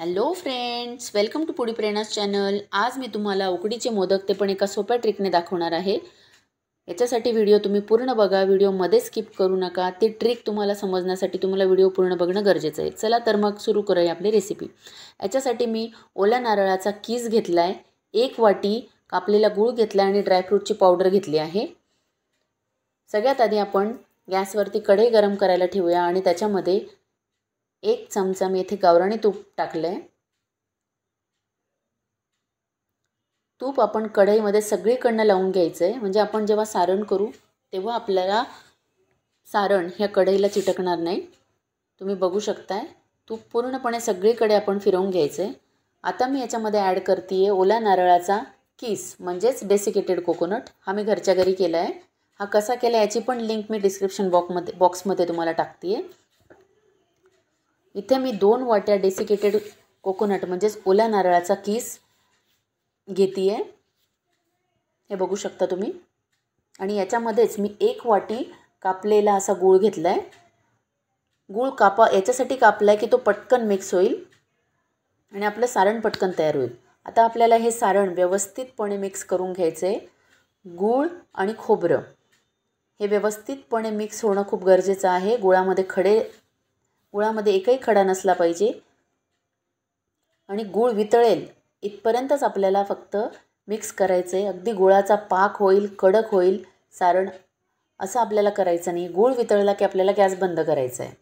hello friends welcome to पुडी प्रेरणास channel आज मी तुम्हाला उकडीचे मोदक ते पण एका सोप्या ट्रिकने दाखवणार आहे याच्यासाठी व्हिडिओ तुम्ही पूर्ण बघा व्हिडिओमध्ये स्किप करू नका ती ट्रिक तुम्हाला समजण्यासाठी तुम्हाला व्हिडिओ पूर्ण बघणं गरजेचं आहे चला तर मग सुरू करूया आपली रेसिपी याच्यासाठी मी ओला नारळाचा कीज घेतला आहे एक वाटी कापलेला गूळ घेतला आणि ड्रायफ्रूटची पावडर घेतली आहे सगळ्यात आधी आपण गॅसवरती कढई गरम करायला ठेवूया आणि त्याच्यामध्ये एक चमचा मी येथे गावराणी तूप टाकलं आहे तूप आपण कढईमध्ये सगळीकडनं लावून घ्यायचं आहे म्हणजे आपण जेव्हा सारण करू तेव्हा आपल्याला सारण ह्या कढईला चिटकणार नाही तुम्ही बघू शकताय तूप पूर्णपणे सगळीकडे आपण फिरवून घ्यायचं आहे आता मी याच्यामध्ये ॲड करते आहे ओला नारळाचा किस म्हणजेच डेसिकेटेड कोकोनट हा मी घरच्या घरी केला आहे हा कसा केला याची पण लिंक मी डिस्क्रिप्शन बॉकमध्ये बॉक्समध्ये तुम्हाला टाकते आहे इथे मी दोन वाट्या डेसिकेटेड कोकोनट म्हणजेच ओल्या नारळाचा किस घेते आहे हे बघू शकता तुम्ही आणि याच्यामध्येच मी एक वाटी कापलेला असा गूळ घेतला आहे गूळ कापा याच्यासाठी कापला आहे की तो पटकन मिक्स होईल आणि आपलं सारण पटकन तयार होईल आता आपल्याला हे सारण व्यवस्थितपणे मिक्स करून घ्यायचं आहे गूळ आणि खोबरं हे व्यवस्थितपणे मिक्स होणं खूप गरजेचं आहे गुळामध्ये खडे गुळामध्ये एकही खडा नसला पाहिजे आणि गूळ वितळेल इथपर्यंतच आपल्याला फक्त मिक्स करायचं आहे अगदी गुळाचा पाक होईल कडक होईल सारण असं आपल्याला करायचं नाही गूळ वितळला की आपल्याला गॅस बंद करायचा आहे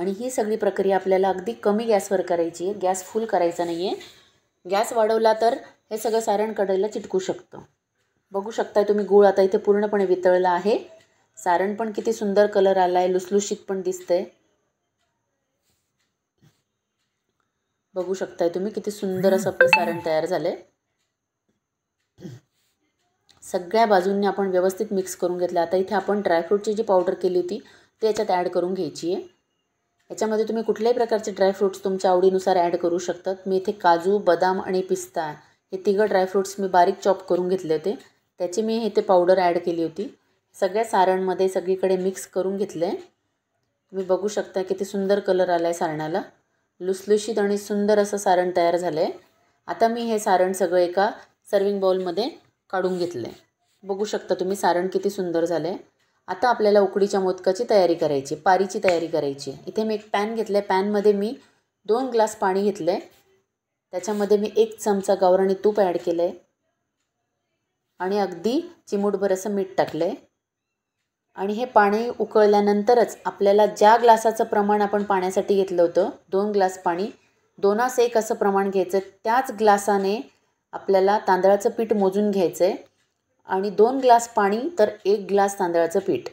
आणि ही सगळी प्रक्रिया आपल्याला अगदी कमी गॅसवर करायची आहे गॅस फुल करायचा नाही आहे गॅस वाढवला तर हे सगळं सारण कढईला चिटकू शकतं बघू शकताय तुम्ही गूळ आता इथे पूर्णपणे वितळला आहे सारण पण किती सुंदर कलर आला आहे लुसलुशीत पण आहे बघू शकताय तुम्ही किती सुंदर असं आपलं सारण तयार झालं आहे सगळ्या बाजूंनी आपण व्यवस्थित मिक्स करून घेतलं आता इथे आपण ड्रायफ्रूटची जी पावडर केली होती ते याच्यात ॲड करून घ्यायची आहे याच्यामध्ये तुम्ही कुठल्याही प्रकारचे ड्रायफ्रूट्स तुमच्या आवडीनुसार ॲड करू शकतात मी इथे काजू बदाम आणि पिस्ता हे तिघं ड्रायफ्रूट्स मी बारीक चॉप करून घेतले होते त्याची मी इथे पावडर ॲड केली होती सगळ्या सारणमध्ये सगळीकडे मिक्स करून घेतलं आहे तुम्ही बघू शकता किती सुंदर कलर आला आहे सारणाला लुसलुशीत आणि सुंदर असं सारण तयार झालं आहे आता मी हे सारण सगळं एका सर्विंग बाउलमध्ये काढून घेतलं आहे बघू शकता तुम्ही सारण किती सुंदर झालं आहे आता आपल्याला उकडीच्या मोदकाची तयारी करायची पारीची तयारी करायची इथे मी एक पॅन घेतलं आहे पॅनमध्ये मी दोन ग्लास पाणी घेतलं आहे त्याच्यामध्ये मी एक चमचा गावराणी तूप ॲड केलं आहे आणि अगदी चिमूटभर असं मीठ टाकलं आहे आणि हे पाणी उकळल्यानंतरच आपल्याला ज्या ग्लासाचं प्रमाण आपण पाण्यासाठी घेतलं होतं दोन ग्लास पाणी दोनास एक असं प्रमाण घ्यायचं त्याच ग्लासाने आपल्याला तांदळाचं पीठ मोजून घ्यायचं आहे आणि दोन ग्लास पाणी तर एक ग्लास तांदळाचं पीठ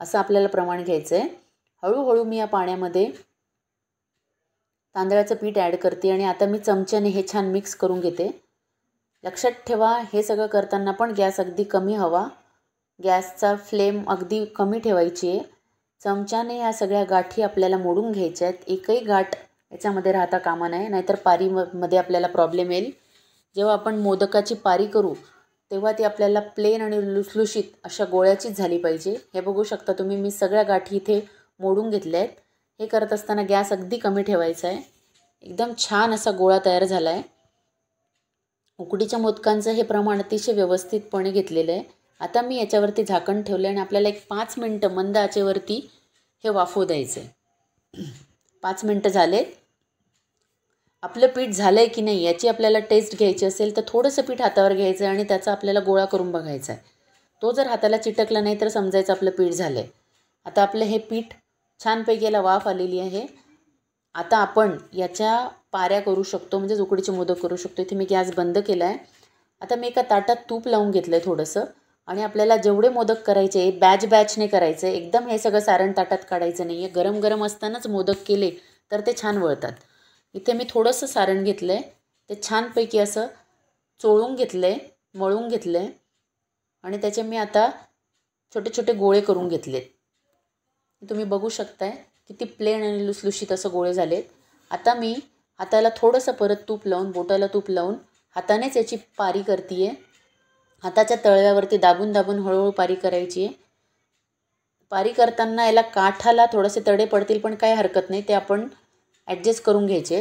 असं आपल्याला प्रमाण घ्यायचं आहे हळूहळू मी या पाण्यामध्ये तांदळाचं पीठ ॲड करते आणि आता मी चमच्याने हे छान मिक्स करून घेते लक्षात ठेवा हे सगळं करताना पण गॅस अगदी कमी हवा गॅसचा फ्लेम अगदी कमी ठेवायची आहे चमच्याने ह्या सगळ्या गाठी आपल्याला मोडून घ्यायच्या आहेत एकही गाठ याच्यामध्ये राहता कामा नाही नाहीतर पारीमध्ये आपल्याला प्रॉब्लेम येईल जेव्हा आपण मोदकाची पारी करू तेव्हा ती आपल्याला प्लेन आणि लुसलुशीत अशा गोळ्याचीच झाली पाहिजे हे बघू शकता तुम्ही मी सगळ्या गाठी इथे मोडून घेतल्या आहेत हे करत असताना गॅस अगदी कमी ठेवायचा आहे एकदम छान असा गोळा तयार झाला आहे उकडीच्या मोदकांचं हे प्रमाण अतिशय व्यवस्थितपणे घेतलेलं आहे आता मी याच्यावरती झाकण ठेवलं आणि आपल्याला एक पाच मिनटं मंद आचेवरती हे वाफू द्यायचं आहे पाच मिनटं झाले आपलं पीठ झालं आहे की नाही याची आपल्याला टेस्ट घ्यायची असेल तर थोडंसं पीठ हातावर घ्यायचं आहे आणि त्याचा आपल्याला गोळा करून बघायचा आहे तो जर हाताला चिटकला नाही तर समजायचं आपलं पीठ झालं आहे आता आपलं हे पीठ छानपैकी याला वाफ आलेली आहे आता आपण याच्या पाऱ्या करू शकतो म्हणजे उकडीचे मोदक करू शकतो इथे मी गॅस बंद केला आहे आता मी एका ताटात तूप लावून घेतलं आहे थोडंसं आणि आपल्याला जेवढे मोदक करायचे बॅच बॅचने करायचे एकदम हे सगळं सारण ताटात काढायचं नाही आहे गरम गरम असतानाच मोदक केले तर ते छान वळतात इथे मी थोडंसं सारण घेतलं आहे ते छानपैकी असं चोळून घेतलं आहे मळून घेतलं आहे आणि त्याचे मी आता छोटे छोटे गोळे करून घेतलेत तुम्ही बघू शकताय किती प्लेन आणि लुसलुशीत असं गोळे झालेत आता मी हाताला थोडंसं परत तूप लावून बोटाला तूप लावून हातानेच याची पारी करते आहे हाताच्या तळव्यावरती दाबून दाबून हळूहळू पारी करायची आहे पारी करताना याला काठाला थोडेसे तडे पडतील पण काही हरकत नाही ते आपण ॲडजस्ट करून घ्यायचे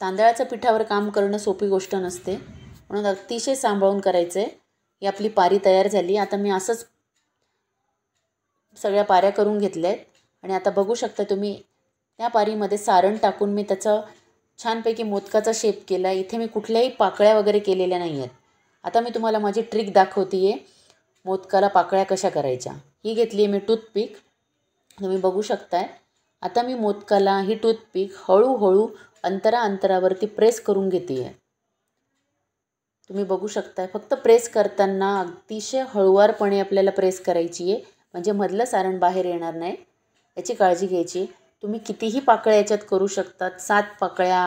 तांदळाच्या पिठावर काम करणं सोपी गोष्ट नसते म्हणून अतिशय सांभाळून करायचं आहे ही आपली पारी तयार झाली आता मी असंच सगळ्या पाऱ्या करून घेतल्या आहेत आणि आता बघू शकता तुम्ही त्या पारीमध्ये सारण टाकून मी त्याचं छानपैकी मोदकाचा शेप केला इथे मी कुठल्याही पाकळ्या वगैरे केलेल्या नाही आहेत आता मी तुम्हाला माझी ट्रिक दाखवते आहे मोदकाला पाकळ्या कशा करायच्या ही घेतली आहे मी टूथपिक तुम्ही बघू शकताय आता मी मोदकाला ही टूथपिक हळूहळू अंतरा अंतरावरती प्रेस करून घेते आहे तुम्ही बघू शकताय फक्त प्रेस करताना अतिशय हळुवारपणे आपल्याला प्रेस करायची आहे म्हणजे मधलं सारण बाहेर येणार नाही याची काळजी घ्यायची तुम्ही कितीही पाकळ्या याच्यात करू शकतात सात पाकळ्या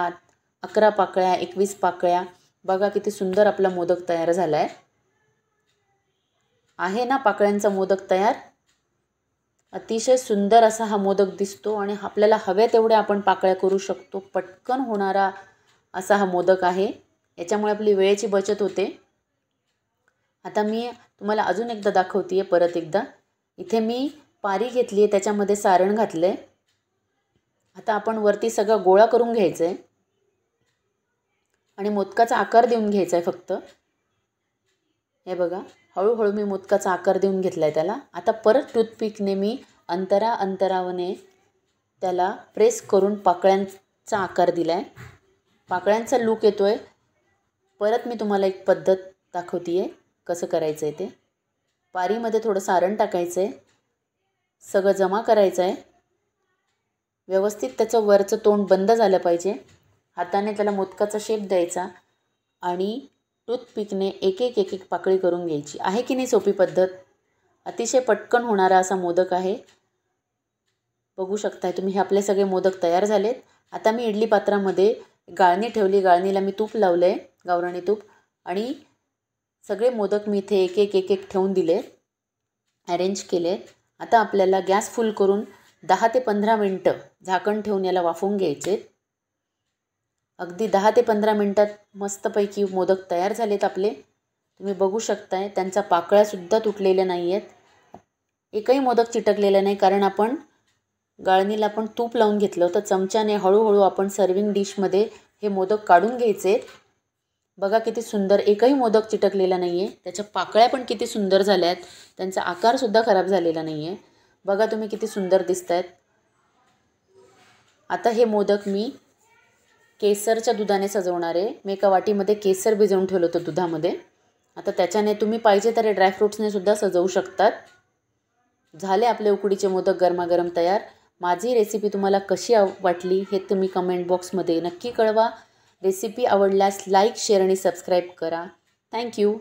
अकरा पाकळ्या एकवीस पाकळ्या बघा किती सुंदर आपला मोदक तयार झाला आहे आहे ना पाकळ्यांचा मोदक तयार अतिशय सुंदर असा हा मोदक दिसतो आणि आपल्याला हव्या तेवढ्या आपण पाकळ्या करू शकतो पटकन होणारा असा हा मोदक आहे याच्यामुळे आपली वेळेची बचत होते आता मी तुम्हाला अजून एकदा दाखवते आहे परत एकदा इथे मी पारी घेतली आहे त्याच्यामध्ये सारण घातलं आहे आता आपण वरती सगळं गोळा करून घ्यायचं आहे आणि मोदकाचा आकार देऊन घ्यायचा आहे फक्त हे बघा हळूहळू मी मोदकाचा आकार देऊन घेतला आहे त्याला आता परत टूथपिकने मी अंतरा अंतरावने त्याला प्रेस करून पाकळ्यांचा आकार दिला आहे पाकळ्यांचा लूक येतो आहे परत मी तुम्हाला एक पद्धत दाखवती आहे कसं करायचं आहे ते पारीमध्ये थोडं सारण टाकायचं आहे सगळं जमा करायचं आहे व्यवस्थित त्याचं वरचं तोंड बंद झालं पाहिजे हाताने त्याला मोदकाचा शेप द्यायचा आणि टूथपिकने एक एक एक एक पाकळी करून घ्यायची आहे की नाही सोपी पद्धत अतिशय पटकन होणारा असा मोदक आहे बघू शकताय तुम्ही हे आपले सगळे मोदक तयार झालेत आता मी इडली पात्रामध्ये गाळणी ठेवली गाळणीला मी तूप लावलं आहे गावराणी तूप आणि सगळे मोदक मी इथे एक एक एक एक ठेवून दिले अरेंज केले आता आपल्याला गॅस फुल करून दहा ते पंधरा मिनटं झाकण ठेवून याला वाफवून घ्यायचे अगदी दहा ते पंधरा मिनटात मस्तपैकी मोदक तयार झालेत आपले तुम्ही बघू शकताय त्यांचा पाकळ्यासुद्धा तुटलेल्या नाही आहेत एकही मोदक चिटकलेला नाही कारण आपण गाळणीला आपण तूप लावून घेतलं होतं चमच्याने हळूहळू आपण सर्विंग डिशमध्ये हे मोदक काढून घ्यायचे बघा किती सुंदर एकही मोदक चिटकलेला नाही आहे त्याच्या पाकळ्या पण किती सुंदर झाल्या आहेत त्यांचा आकारसुद्धा खराब झालेला नाही आहे बघा तुम्ही किती सुंदर दिसत आहेत आता हे मोदक मी केसरच्या दुधाने सजवणारे मी एका वाटीमध्ये केसर भिजवून ठेवलं होतं दुधामध्ये आता त्याच्याने तुम्ही पाहिजे तर ड्रायफ्रुट्सने सुद्धा सजवू शकतात झाले आपले उकडीचे मोदक गरमागरम तयार माझी रेसिपी तुम्हाला कशी आव वाटली हे तुम्ही कमेंट बॉक्समध्ये नक्की कळवा रेसिपी आवडल्यास लाईक शेअर आणि सबस्क्राईब करा थँक्यू